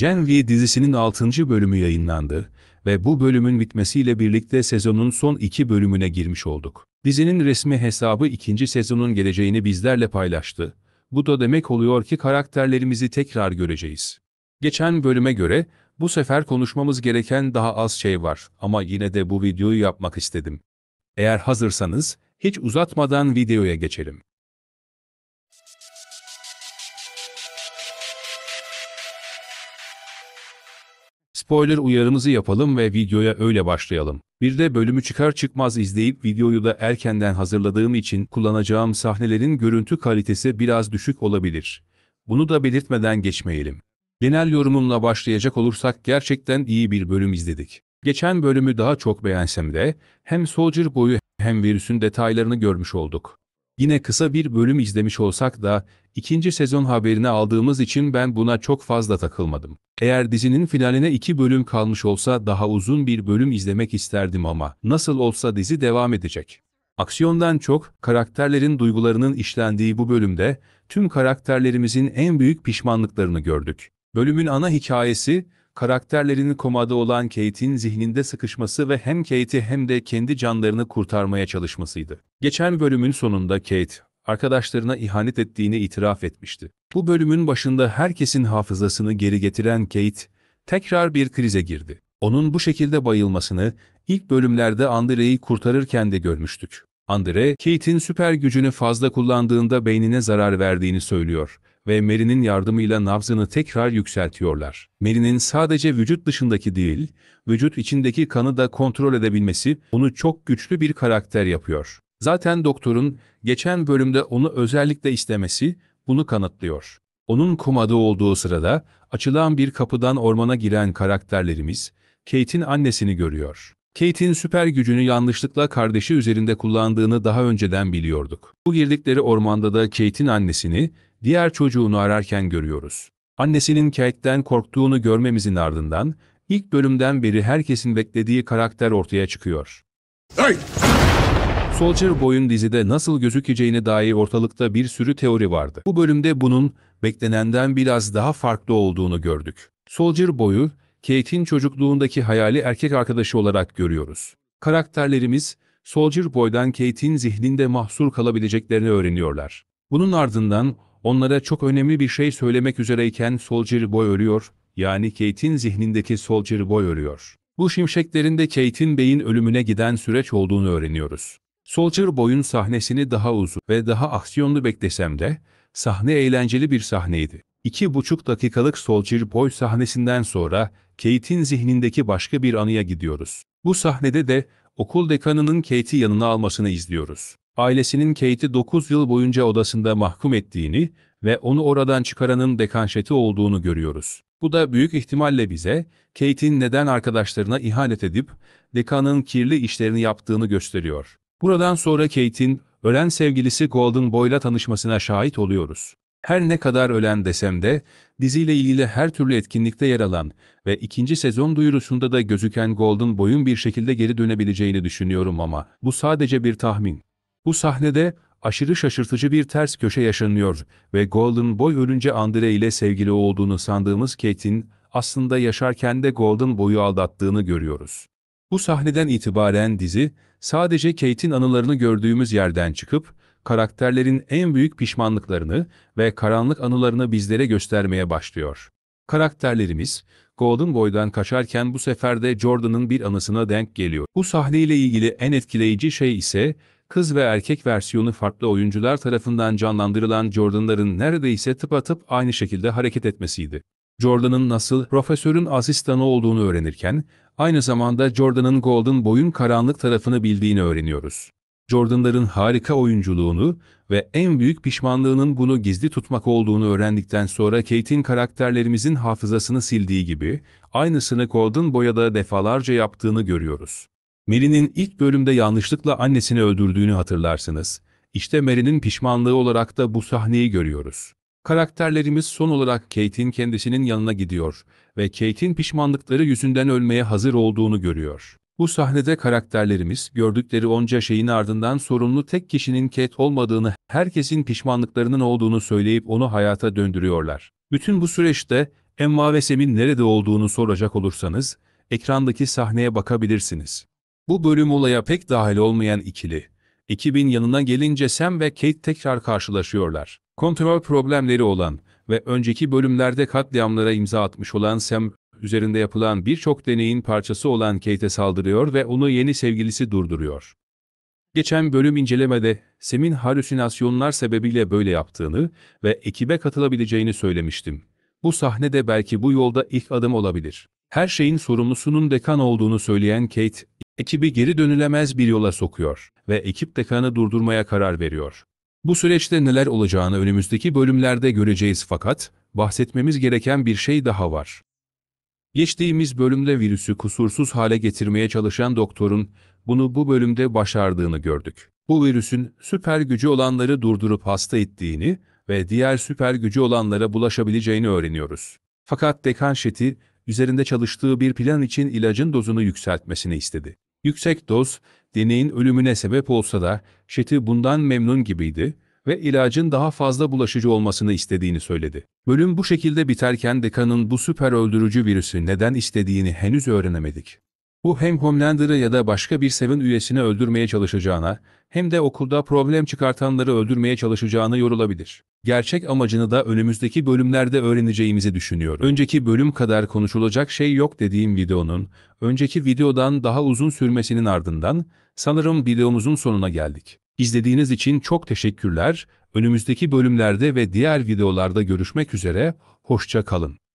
Gen V dizisinin 6. bölümü yayınlandı ve bu bölümün bitmesiyle birlikte sezonun son 2 bölümüne girmiş olduk. Dizinin resmi hesabı 2. sezonun geleceğini bizlerle paylaştı. Bu da demek oluyor ki karakterlerimizi tekrar göreceğiz. Geçen bölüme göre bu sefer konuşmamız gereken daha az şey var ama yine de bu videoyu yapmak istedim. Eğer hazırsanız hiç uzatmadan videoya geçelim. Spoiler uyarımızı yapalım ve videoya öyle başlayalım. Bir de bölümü çıkar çıkmaz izleyip videoyu da erkenden hazırladığım için kullanacağım sahnelerin görüntü kalitesi biraz düşük olabilir. Bunu da belirtmeden geçmeyelim. Genel yorumumla başlayacak olursak gerçekten iyi bir bölüm izledik. Geçen bölümü daha çok beğensem de hem Soldier Boy'u hem virüsün detaylarını görmüş olduk. Yine kısa bir bölüm izlemiş olsak da ikinci sezon haberini aldığımız için ben buna çok fazla takılmadım. Eğer dizinin finaline iki bölüm kalmış olsa daha uzun bir bölüm izlemek isterdim ama nasıl olsa dizi devam edecek. Aksiyondan çok, karakterlerin duygularının işlendiği bu bölümde tüm karakterlerimizin en büyük pişmanlıklarını gördük. Bölümün ana hikayesi, karakterlerinin komada olan Kate'in zihninde sıkışması ve hem Kate'i hem de kendi canlarını kurtarmaya çalışmasıydı. Geçen bölümün sonunda Kate, arkadaşlarına ihanet ettiğini itiraf etmişti. Bu bölümün başında herkesin hafızasını geri getiren Kate, tekrar bir krize girdi. Onun bu şekilde bayılmasını ilk bölümlerde Andre'yi kurtarırken de görmüştük. Andre, Kate'in süper gücünü fazla kullandığında beynine zarar verdiğini söylüyor ve Mary'nin yardımıyla nabzını tekrar yükseltiyorlar. Mary'nin sadece vücut dışındaki değil, vücut içindeki kanı da kontrol edebilmesi onu çok güçlü bir karakter yapıyor. Zaten doktorun geçen bölümde onu özellikle istemesi bunu kanıtlıyor. Onun komada olduğu sırada açılan bir kapıdan ormana giren karakterlerimiz Kate'in annesini görüyor. Kate'in süper gücünü yanlışlıkla kardeşi üzerinde kullandığını daha önceden biliyorduk. Bu girdikleri ormanda da Kate'in annesini diğer çocuğunu ararken görüyoruz. Annesinin Kate'den korktuğunu görmemizin ardından ilk bölümden beri herkesin beklediği karakter ortaya çıkıyor. Hey! Soldier Boy'un dizide nasıl gözükeceğine dair ortalıkta bir sürü teori vardı. Bu bölümde bunun beklenenden biraz daha farklı olduğunu gördük. Soldier Boy'u Kate'in çocukluğundaki hayali erkek arkadaşı olarak görüyoruz. Karakterlerimiz Soldier Boy'dan Kate'in zihninde mahsur kalabileceklerini öğreniyorlar. Bunun ardından onlara çok önemli bir şey söylemek üzereyken Soldier Boy ölüyor, yani Kate'in zihnindeki Soldier Boy ölüyor. Bu şimşeklerinde Kate'in Bey'in ölümüne giden süreç olduğunu öğreniyoruz. Soldier Boy'un sahnesini daha uzun ve daha aksiyonlu beklesem de, sahne eğlenceli bir sahneydi. İki buçuk dakikalık Soldier Boy sahnesinden sonra Kate'in zihnindeki başka bir anıya gidiyoruz. Bu sahnede de okul dekanının Kate'i yanına almasını izliyoruz ailesinin Kate'i 9 yıl boyunca odasında mahkum ettiğini ve onu oradan çıkaranın dekanşeti olduğunu görüyoruz. Bu da büyük ihtimalle bize, Kate'in neden arkadaşlarına ihanet edip dekanın kirli işlerini yaptığını gösteriyor. Buradan sonra Kate'in ölen sevgilisi Golden Boy'la tanışmasına şahit oluyoruz. Her ne kadar ölen desem de, diziyle ilgili her türlü etkinlikte yer alan ve ikinci sezon duyurusunda da gözüken Golden Boy'un bir şekilde geri dönebileceğini düşünüyorum ama bu sadece bir tahmin. Bu sahnede aşırı şaşırtıcı bir ters köşe yaşanıyor ve Golden Boy ölünce Andre ile sevgili olduğunu sandığımız Kate'in aslında yaşarken de Golden Boy'u aldattığını görüyoruz. Bu sahneden itibaren dizi, sadece Kate'in anılarını gördüğümüz yerden çıkıp, karakterlerin en büyük pişmanlıklarını ve karanlık anılarını bizlere göstermeye başlıyor. Karakterlerimiz, Golden Boy'dan kaçarken bu sefer de Jordan'ın bir anısına denk geliyor. Bu sahneyle ilgili en etkileyici şey ise, kız ve erkek versiyonu farklı oyuncular tarafından canlandırılan Jordan'ların neredeyse tıpatıp aynı şekilde hareket etmesiydi. Jordan'ın nasıl profesörün asistanı olduğunu öğrenirken, aynı zamanda Jordan'ın Golden Boy'un karanlık tarafını bildiğini öğreniyoruz. Jordan'ların harika oyunculuğunu ve en büyük pişmanlığının bunu gizli tutmak olduğunu öğrendikten sonra Kate'in karakterlerimizin hafızasını sildiği gibi aynısını Golden Boy'a da defalarca yaptığını görüyoruz. Meri'nin ilk bölümde yanlışlıkla annesini öldürdüğünü hatırlarsınız. İşte Meri'nin pişmanlığı olarak da bu sahneyi görüyoruz. Karakterlerimiz son olarak Kate'in kendisinin yanına gidiyor ve Kate'in pişmanlıkları yüzünden ölmeye hazır olduğunu görüyor. Bu sahnede karakterlerimiz gördükleri onca şeyin ardından sorumlu tek kişinin Kate olmadığını, herkesin pişmanlıklarının olduğunu söyleyip onu hayata döndürüyorlar. Bütün bu süreçte Emma ve Sem'in nerede olduğunu soracak olursanız, ekrandaki sahneye bakabilirsiniz. Bu bölüm olaya pek dahil olmayan ikili. Ekibin yanına gelince Sam ve Kate tekrar karşılaşıyorlar. Kontrol problemleri olan ve önceki bölümlerde katliamlara imza atmış olan Sam, üzerinde yapılan birçok deneyin parçası olan Kate'e saldırıyor ve onu yeni sevgilisi durduruyor. Geçen bölüm incelemede Sam'in halüsinasyonlar sebebiyle böyle yaptığını ve ekibe katılabileceğini söylemiştim. Bu sahne de belki bu yolda ilk adım olabilir her şeyin sorumlusunun dekan olduğunu söyleyen Kate, ekibi geri dönülemez bir yola sokuyor ve ekip dekanı durdurmaya karar veriyor. Bu süreçte neler olacağını önümüzdeki bölümlerde göreceğiz fakat bahsetmemiz gereken bir şey daha var. Geçtiğimiz bölümde virüsü kusursuz hale getirmeye çalışan doktorun bunu bu bölümde başardığını gördük. Bu virüsün süper gücü olanları durdurup hasta ettiğini ve diğer süper gücü olanlara bulaşabileceğini öğreniyoruz. Fakat dekan şeti üzerinde çalıştığı bir plan için ilacın dozunu yükseltmesini istedi. Yüksek doz, deneyin ölümüne sebep olsa da Şeti bundan memnun gibiydi ve ilacın daha fazla bulaşıcı olmasını istediğini söyledi. Bölüm bu şekilde biterken Dekan'ın bu süper öldürücü virüsü neden istediğini henüz öğrenemedik. Bu hem Homelander'ı ya da başka bir Seven üyesini öldürmeye çalışacağına, hem de okulda problem çıkartanları öldürmeye çalışacağını yorulabilir. Gerçek amacını da önümüzdeki bölümlerde öğreneceğimizi düşünüyorum. Önceki bölüm kadar konuşulacak şey yok dediğim videonun, önceki videodan daha uzun sürmesinin ardından sanırım videomuzun sonuna geldik. İzlediğiniz için çok teşekkürler. Önümüzdeki bölümlerde ve diğer videolarda görüşmek üzere, hoşça kalın.